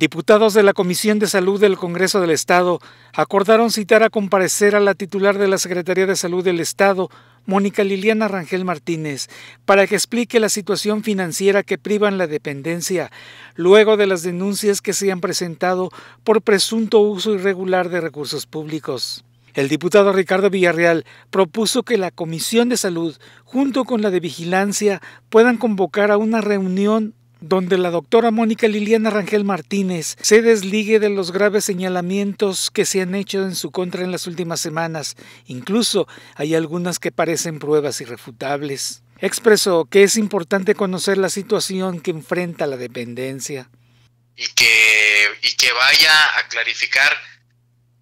Diputados de la Comisión de Salud del Congreso del Estado acordaron citar a comparecer a la titular de la Secretaría de Salud del Estado, Mónica Liliana Rangel Martínez, para que explique la situación financiera que privan la dependencia, luego de las denuncias que se han presentado por presunto uso irregular de recursos públicos. El diputado Ricardo Villarreal propuso que la Comisión de Salud, junto con la de Vigilancia, puedan convocar a una reunión donde la doctora Mónica Liliana Rangel Martínez se desligue de los graves señalamientos que se han hecho en su contra en las últimas semanas. Incluso hay algunas que parecen pruebas irrefutables. Expresó que es importante conocer la situación que enfrenta la dependencia. Y que, vaya a clarificar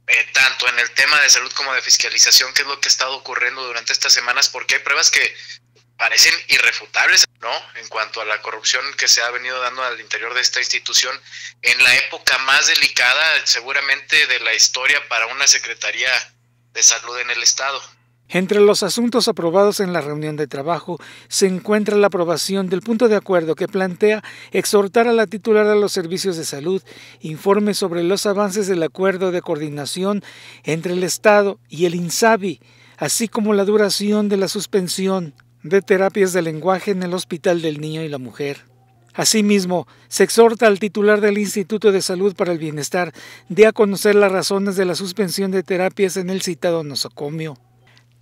eh, tanto en el tema de salud como de fiscalización, qué es lo que ha estado ocurriendo durante estas semanas, porque hay pruebas que parecen irrefutables, ¿no? En cuanto a la corrupción que se ha venido dando al interior de esta institución, en la época más delicada seguramente de la historia para una Secretaría de Salud en el Estado. Entre los asuntos aprobados en la reunión de trabajo se encuentra la aprobación del punto de acuerdo que plantea exhortar a la titular de los servicios de salud informe sobre los avances del acuerdo de coordinación entre el Estado y el INSABI, así como la duración de la suspensión de terapias de lenguaje en el Hospital del Niño y la Mujer. Asimismo, se exhorta al titular del Instituto de Salud para el Bienestar de a conocer las razones de la suspensión de terapias en el citado nosocomio.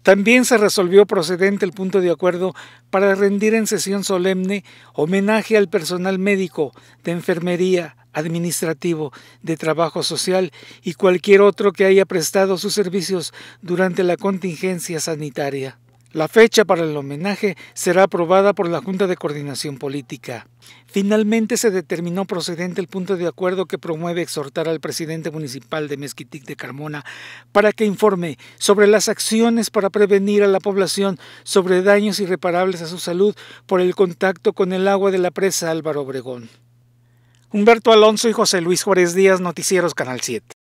También se resolvió procedente el punto de acuerdo para rendir en sesión solemne homenaje al personal médico, de enfermería, administrativo, de trabajo social y cualquier otro que haya prestado sus servicios durante la contingencia sanitaria. La fecha para el homenaje será aprobada por la Junta de Coordinación Política. Finalmente se determinó procedente el punto de acuerdo que promueve exhortar al presidente municipal de Mezquitic de Carmona para que informe sobre las acciones para prevenir a la población sobre daños irreparables a su salud por el contacto con el agua de la presa Álvaro Obregón. Humberto Alonso y José Luis Juárez Díaz, Noticieros Canal 7.